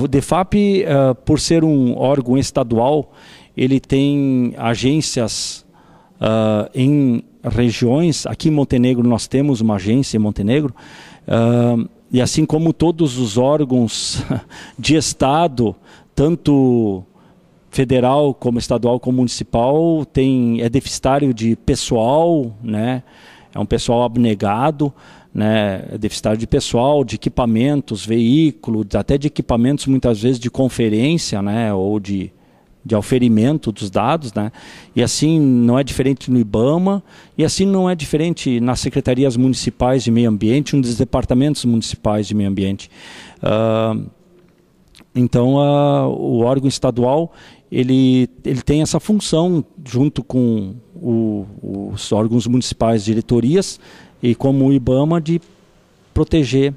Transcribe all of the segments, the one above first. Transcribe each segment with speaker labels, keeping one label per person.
Speaker 1: O DEFAP, uh, por ser um órgão estadual, ele tem agências uh, em regiões. Aqui em Montenegro nós temos uma agência em Montenegro. Uh, e assim como todos os órgãos de Estado, tanto federal como estadual como municipal, tem, é deficitário de pessoal, né? É um pessoal abnegado, né, deficitário de pessoal, de equipamentos, veículos, até de equipamentos muitas vezes de conferência, né, ou de, de auferimento dos dados, né, e assim não é diferente no IBAMA, e assim não é diferente nas secretarias municipais de meio ambiente, nos departamentos municipais de meio ambiente. Uh, então, uh, o órgão estadual ele, ele tem essa função junto com o, os órgãos municipais, diretorias e como o IBAMA de proteger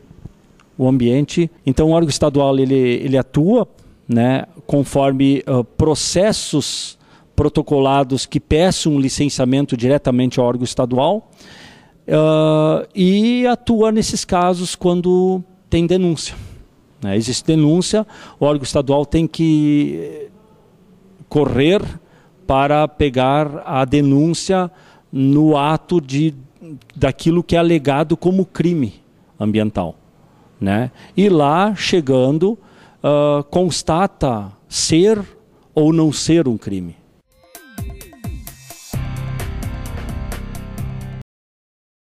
Speaker 1: o ambiente. Então o órgão estadual ele, ele atua né, conforme uh, processos protocolados que peçam um licenciamento diretamente ao órgão estadual uh, e atua nesses casos quando tem denúncia. Né? Existe denúncia, o órgão estadual tem que correr para pegar a denúncia no ato de daquilo que é alegado como crime ambiental, né? E lá chegando uh, constata ser ou não ser um crime.